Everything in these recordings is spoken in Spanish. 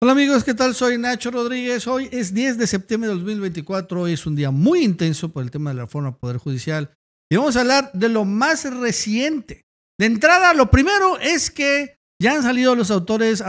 Hola amigos, ¿qué tal? Soy Nacho Rodríguez. Hoy es 10 de septiembre de 2024. Hoy es un día muy intenso por el tema de la reforma del Poder Judicial. Y vamos a hablar de lo más reciente. De entrada, lo primero es que ya han salido los autores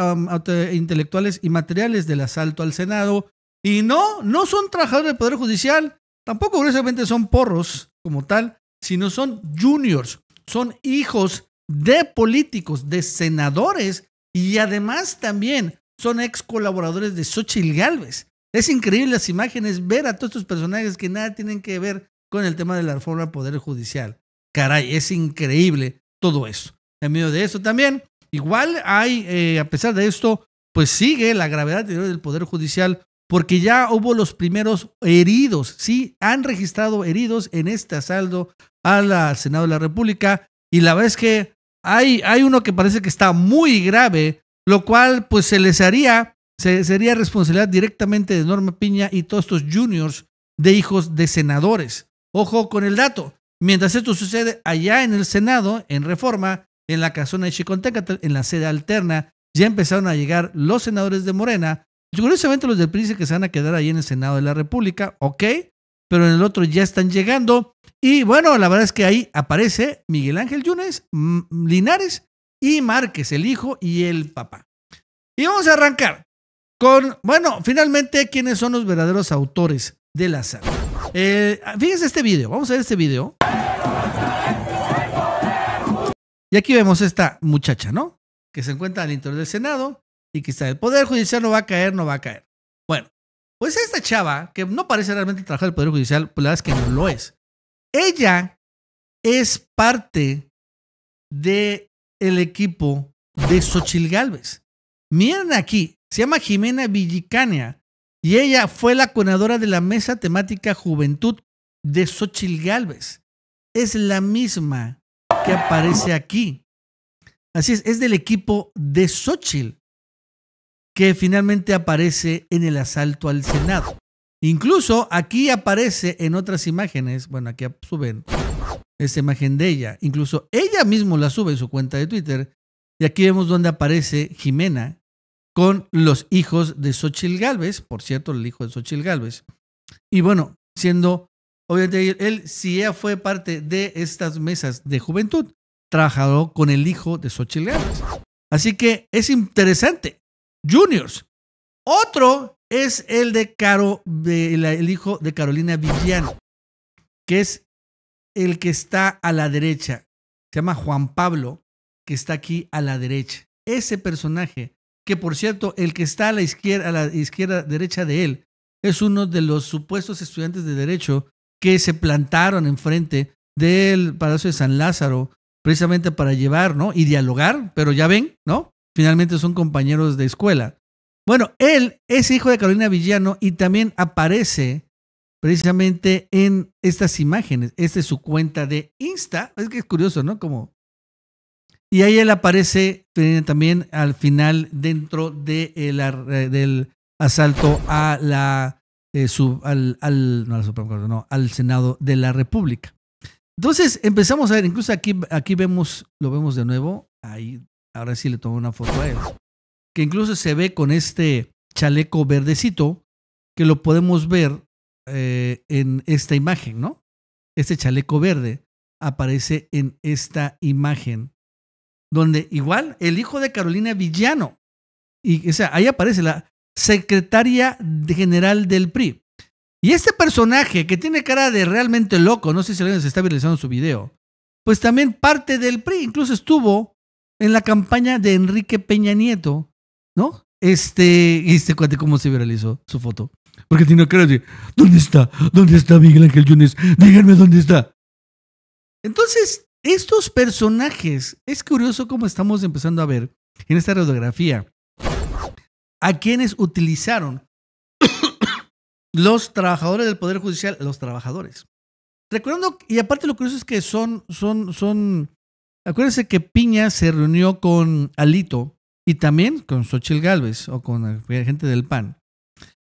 intelectuales y materiales del asalto al Senado. Y no, no son trabajadores del Poder Judicial. Tampoco obviamente son porros como tal, sino son juniors. Son hijos de políticos, de senadores y además también son ex colaboradores de Xochitl Galvez. Es increíble las imágenes, ver a todos estos personajes que nada tienen que ver con el tema de la reforma al Poder Judicial. Caray, es increíble todo eso. En medio de eso también, igual hay, eh, a pesar de esto, pues sigue la gravedad del Poder Judicial porque ya hubo los primeros heridos, sí, han registrado heridos en este asalto al Senado de la República y la verdad es que hay, hay uno que parece que está muy grave lo cual pues se les haría, sería responsabilidad directamente de Norma Piña y todos estos juniors de hijos de senadores. Ojo con el dato. Mientras esto sucede allá en el Senado, en reforma, en la casona de Chicontécatl, en la sede alterna, ya empezaron a llegar los senadores de Morena. curiosamente los del PRI e que se van a quedar ahí en el Senado de la República, ok, pero en el otro ya están llegando. Y bueno, la verdad es que ahí aparece Miguel Ángel Yunes, Linares y Márquez, el hijo y el papá. Y vamos a arrancar con, bueno, finalmente, ¿quiénes son los verdaderos autores de la saga? Eh, fíjense este video, vamos a ver este video. Y aquí vemos esta muchacha, ¿no? Que se encuentra al interior del Senado y que está, el Poder Judicial no va a caer, no va a caer. Bueno, pues esta chava, que no parece realmente trabajar el Poder Judicial, pues la verdad es que no lo es. Ella es parte del el equipo de Xochil Galvez. Miren aquí, se llama Jimena Villicania y ella fue la conadora de la mesa temática Juventud de Xochil Galvez. Es la misma que aparece aquí. Así es, es del equipo de Xochil que finalmente aparece en el asalto al Senado. Incluso aquí aparece en otras imágenes, bueno, aquí suben esta imagen de ella, incluso ella misma la sube en su cuenta de Twitter, y aquí vemos donde aparece Jimena con los hijos de Xochil Gálvez, por cierto, el hijo de Xochil Gálvez. Y bueno, siendo, obviamente, él, si ella fue parte de estas mesas de juventud, trabajó con el hijo de Xochil Gálvez. Así que es interesante. Juniors. Otro es el de Caro, el hijo de Carolina Viviano, que es el que está a la derecha. Se llama Juan Pablo, que está aquí a la derecha. Ese personaje que por cierto, el que está a la izquierda, a la izquierda derecha de él, es uno de los supuestos estudiantes de derecho que se plantaron enfrente del Palacio de San Lázaro, precisamente para llevar, ¿no? Y dialogar, pero ya ven, ¿no? Finalmente son compañeros de escuela. Bueno, él es hijo de Carolina Villano y también aparece precisamente en estas imágenes. Esta es su cuenta de Insta. Es que es curioso, ¿no? Como y ahí él aparece eh, también al final dentro de el, eh, del asalto eh, al, al Senado de la República. Entonces empezamos a ver, incluso aquí, aquí vemos, lo vemos de nuevo, ahí, ahora sí le tomo una foto a él, que incluso se ve con este chaleco verdecito, que lo podemos ver en esta imagen, ¿no? Este chaleco verde aparece en esta imagen donde igual el hijo de Carolina Villano, y o sea, ahí aparece la secretaria general del PRI. Y este personaje que tiene cara de realmente loco, no sé si alguien se está viralizando su video, pues también parte del PRI, incluso estuvo en la campaña de Enrique Peña Nieto, ¿no? Este, este cuate, ¿cómo se viralizó su foto? Porque tiene cara de, ¿dónde está? ¿Dónde está Miguel Ángel Yunes? Díganme dónde está. Entonces, estos personajes, es curioso cómo estamos empezando a ver en esta radiografía a quienes utilizaron los trabajadores del Poder Judicial, los trabajadores. Recordando, y aparte lo curioso es que son, son, son, acuérdense que Piña se reunió con Alito y también con Xochitl Galvez o con la gente del PAN.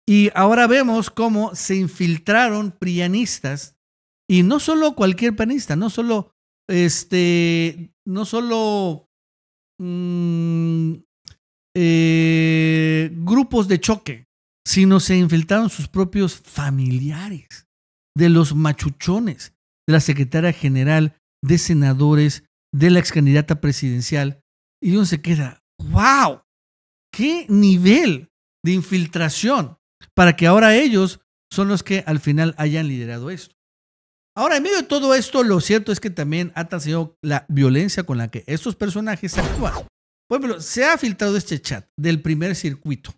Y ahora vemos cómo se infiltraron prianistas y no solo cualquier panista, no solo este, no solo mm, eh, grupos de choque, sino se infiltraron sus propios familiares de los machuchones, de la secretaria general, de senadores, de la ex candidata presidencial. Y uno se queda, wow, qué nivel de infiltración para que ahora ellos son los que al final hayan liderado esto. Ahora, en medio de todo esto, lo cierto es que también ha trascendido la violencia con la que estos personajes actúan. Por ejemplo, se ha filtrado este chat del primer circuito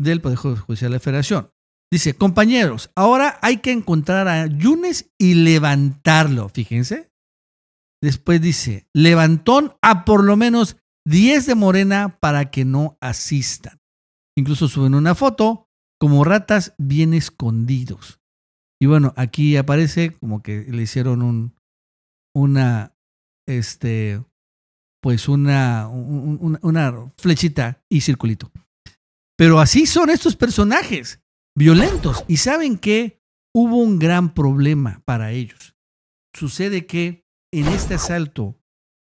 del Poder Judicial de la Federación. Dice, compañeros, ahora hay que encontrar a Yunes y levantarlo. Fíjense. Después dice, levantón a por lo menos 10 de Morena para que no asistan. Incluso suben una foto como ratas bien escondidos. Y bueno, aquí aparece como que le hicieron un, una, este, pues una, una, flechita y circulito. Pero así son estos personajes, violentos. Y saben que hubo un gran problema para ellos. Sucede que en este asalto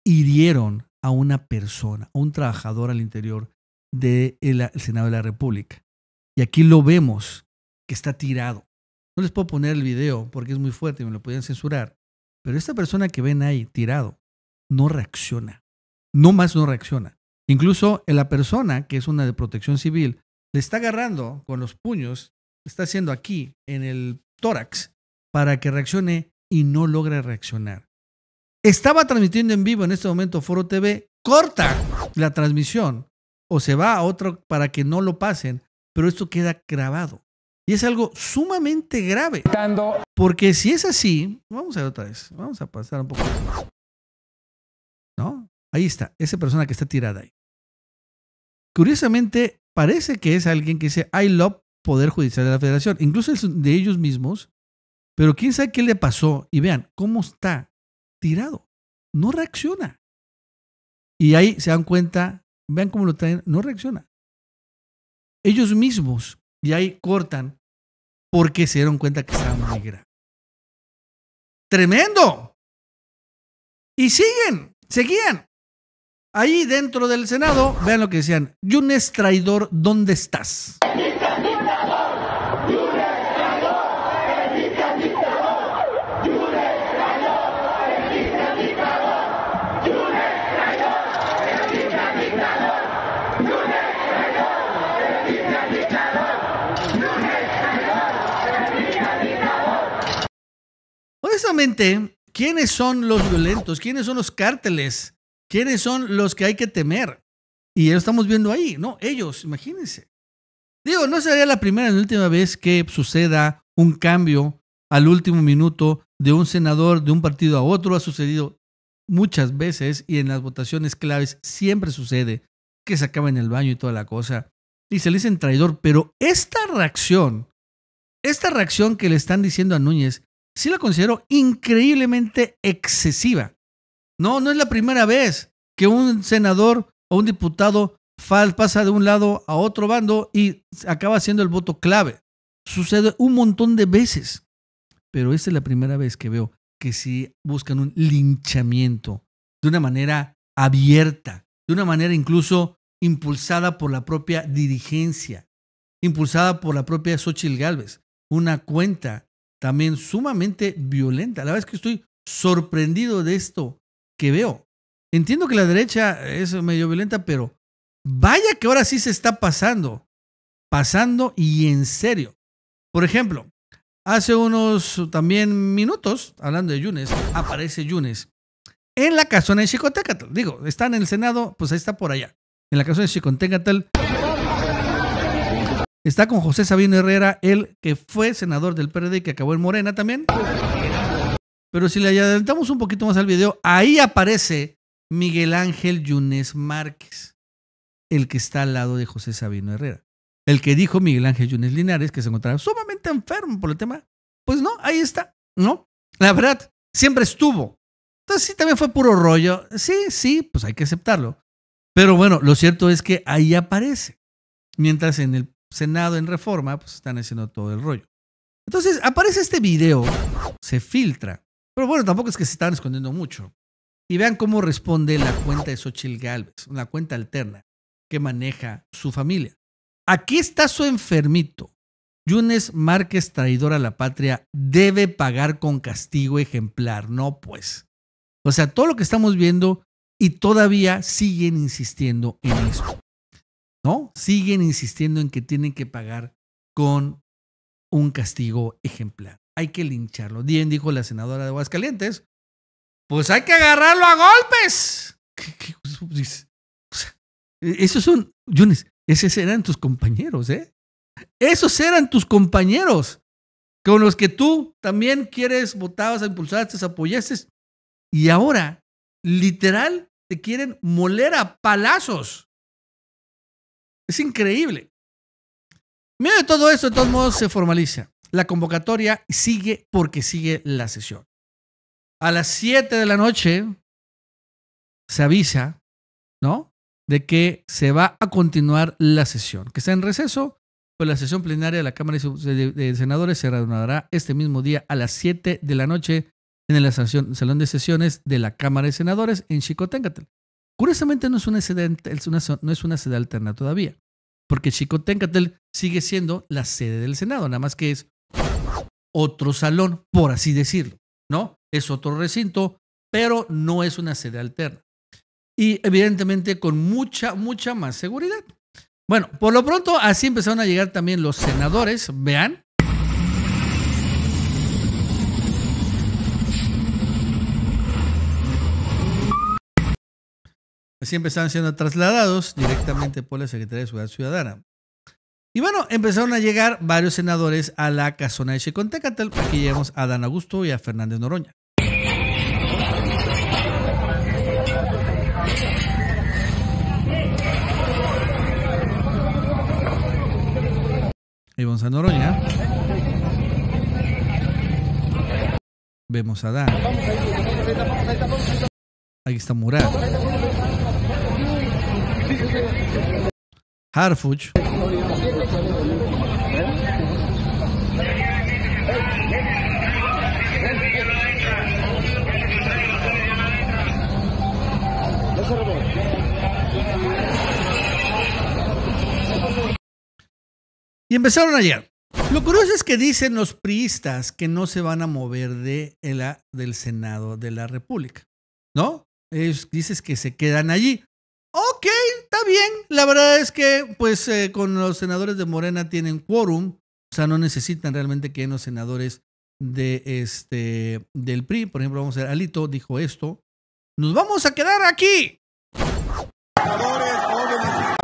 hirieron a una persona, a un trabajador al interior del Senado de la República. Y aquí lo vemos que está tirado. No les puedo poner el video porque es muy fuerte y me lo podían censurar. Pero esta persona que ven ahí tirado no reacciona. No más no reacciona. Incluso la persona que es una de protección civil le está agarrando con los puños, está haciendo aquí en el tórax para que reaccione y no logra reaccionar. Estaba transmitiendo en vivo en este momento Foro TV, corta la transmisión o se va a otro para que no lo pasen, pero esto queda grabado. Y es algo sumamente grave. Porque si es así, vamos a ver otra vez, vamos a pasar un poco. ¿No? Ahí está, esa persona que está tirada ahí. Curiosamente, parece que es alguien que dice, I love Poder Judicial de la Federación, incluso es de ellos mismos, pero quién sabe qué le pasó. Y vean cómo está tirado, no reacciona. Y ahí se dan cuenta, vean cómo lo traen, no reacciona. Ellos mismos y ahí cortan porque se dieron cuenta que estaba muy Tremendo. Y siguen, seguían. Ahí dentro del Senado, vean lo que decían. Yunes traidor, ¿dónde estás? Justamente, ¿quiénes son los violentos? ¿Quiénes son los cárteles? ¿Quiénes son los que hay que temer? Y lo estamos viendo ahí, ¿no? Ellos, imagínense. Digo, no sería la primera ni última vez que suceda un cambio al último minuto de un senador de un partido a otro. Ha sucedido muchas veces y en las votaciones claves siempre sucede que se acaba en el baño y toda la cosa. Y se le dicen traidor, pero esta reacción, esta reacción que le están diciendo a Núñez sí la considero increíblemente excesiva. No, no es la primera vez que un senador o un diputado pasa de un lado a otro bando y acaba siendo el voto clave. Sucede un montón de veces. Pero esta es la primera vez que veo que sí buscan un linchamiento de una manera abierta, de una manera incluso impulsada por la propia dirigencia, impulsada por la propia Xochitl Gálvez. Una cuenta también sumamente violenta. La verdad es que estoy sorprendido de esto que veo. Entiendo que la derecha es medio violenta, pero vaya que ahora sí se está pasando. Pasando y en serio. Por ejemplo, hace unos también minutos, hablando de Yunes, aparece Yunes en la casona de Chicotecatl. Digo, está en el Senado, pues ahí está por allá. En la casona de Chicotecatl Está con José Sabino Herrera, el que fue senador del PRD, y que acabó en Morena también. Pero si le adelantamos un poquito más al video, ahí aparece Miguel Ángel Yunes Márquez, el que está al lado de José Sabino Herrera. El que dijo Miguel Ángel Yunes Linares que se encontraba sumamente enfermo por el tema. Pues no, ahí está, ¿no? La verdad, siempre estuvo. Entonces sí, también fue puro rollo. Sí, sí, pues hay que aceptarlo. Pero bueno, lo cierto es que ahí aparece. Mientras en el Senado en reforma, pues están haciendo todo el rollo. Entonces aparece este video, se filtra, pero bueno, tampoco es que se están escondiendo mucho. Y vean cómo responde la cuenta de Xochitl Galvez, una cuenta alterna que maneja su familia. Aquí está su enfermito. Yunes Márquez, traidor a la patria, debe pagar con castigo ejemplar. No, pues. O sea, todo lo que estamos viendo y todavía siguen insistiendo en esto. ¿no? Siguen insistiendo en que tienen que pagar con un castigo ejemplar. Hay que lincharlo. Bien dijo la senadora de Aguascalientes, pues hay que agarrarlo a golpes. E, esos son, Yunes, esos eran tus compañeros, ¿eh? Esos eran tus compañeros con los que tú también quieres, votabas, impulsaste, apoyaste. Y ahora, literal, te quieren moler a palazos. Es increíble. En de todo eso, de todos modos, se formaliza. La convocatoria sigue porque sigue la sesión. A las 7 de la noche se avisa, ¿no? De que se va a continuar la sesión, que está en receso, pues la sesión plenaria de la Cámara de Senadores se reanudará este mismo día a las 7 de la noche en el Salón de Sesiones de la Cámara de Senadores en Chicoténgatel. Curiosamente no es una sede, no es una sede alterna todavía, porque Chicotencatl sigue siendo la sede del Senado, nada más que es otro salón, por así decirlo, ¿no? Es otro recinto, pero no es una sede alterna. Y evidentemente con mucha, mucha más seguridad. Bueno, por lo pronto así empezaron a llegar también los senadores, vean, siempre estaban siendo trasladados directamente por la Secretaría de Seguridad Ciudadana. Y bueno, empezaron a llegar varios senadores a la casona de Chicontecatel. Aquí llegamos a Dan Augusto y a Fernández Noroña. Ahí vamos a Noroña. Vemos a Dan. ahí está Murat. Harfuch. Y empezaron ayer. Lo curioso es que dicen los priistas que no se van a mover de la, del Senado de la República, ¿no? dices que se quedan allí bien, la verdad es que pues eh, con los senadores de Morena tienen quórum, o sea, no necesitan realmente que los senadores de este del PRI, por ejemplo, vamos a ver, Alito dijo esto, nos vamos a quedar aquí. Senadores, jóvenes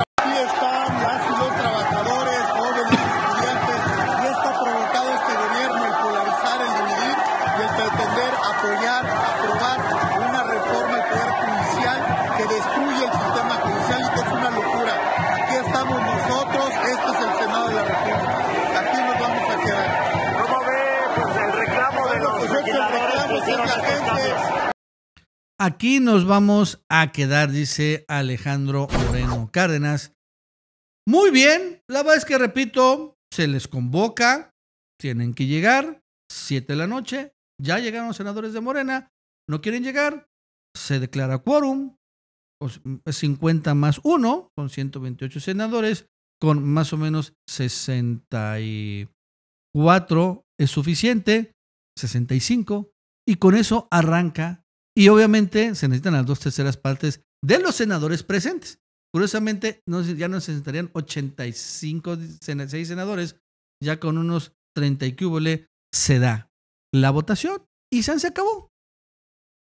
Aquí nos vamos a quedar, dice Alejandro Moreno Cárdenas. Muy bien, la verdad es que repito, se les convoca, tienen que llegar, 7 de la noche, ya llegaron los senadores de Morena, no quieren llegar, se declara quórum, 50 mm, más 1, con 128 senadores, con más o menos 64 es suficiente, 65, y con eso arranca y obviamente se necesitan las dos terceras partes de los senadores presentes. Curiosamente, ya no se necesitarían 85, 6 senadores, ya con unos 30 y cúbole se da la votación y se acabó.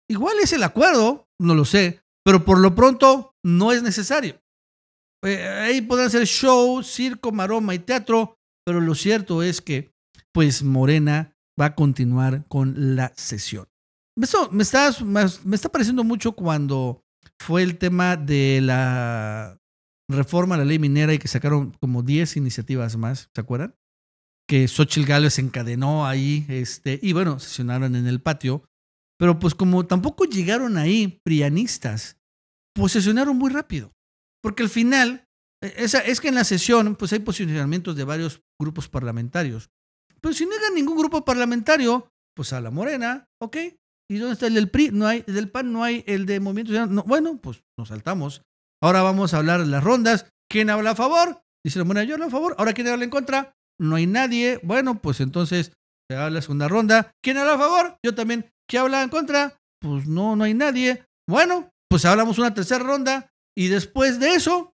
Igual es el acuerdo, no lo sé, pero por lo pronto no es necesario. Eh, ahí podrán ser show, circo, maroma y teatro, pero lo cierto es que pues Morena va a continuar con la sesión me está, me está pareciendo mucho cuando fue el tema de la reforma a la ley minera y que sacaron como 10 iniciativas más, ¿se acuerdan? Que Xochitl se encadenó ahí, este, y bueno, sesionaron en el patio, pero pues como tampoco llegaron ahí prianistas, pues sesionaron muy rápido, porque al final, e, esa, es que en la sesión, pues hay posicionamientos de varios grupos parlamentarios, pero si no llega ningún grupo parlamentario, pues a la morena, ok, ¿Y dónde está el del PRI? No hay, el del PAN no hay, el de Movimiento No. Bueno, pues nos saltamos. Ahora vamos a hablar de las rondas. ¿Quién habla a favor? Dice bueno, yo hablo a favor. Ahora, ¿quién habla en contra? No hay nadie. Bueno, pues entonces se habla la segunda ronda. ¿Quién habla a favor? Yo también. ¿Quién habla en contra? Pues no, no hay nadie. Bueno, pues hablamos una tercera ronda. Y después de eso,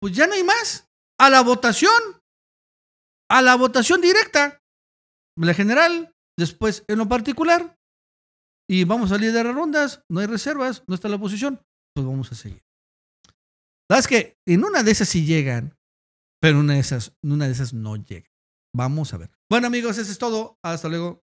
pues ya no hay más. A la votación. A la votación directa. La general, después en lo particular y vamos a salir las rondas, no hay reservas, no está la posición, pues vamos a seguir. es que en una de esas sí llegan, pero una de esas, en una de esas no llegan. Vamos a ver. Bueno, amigos, eso es todo. Hasta luego.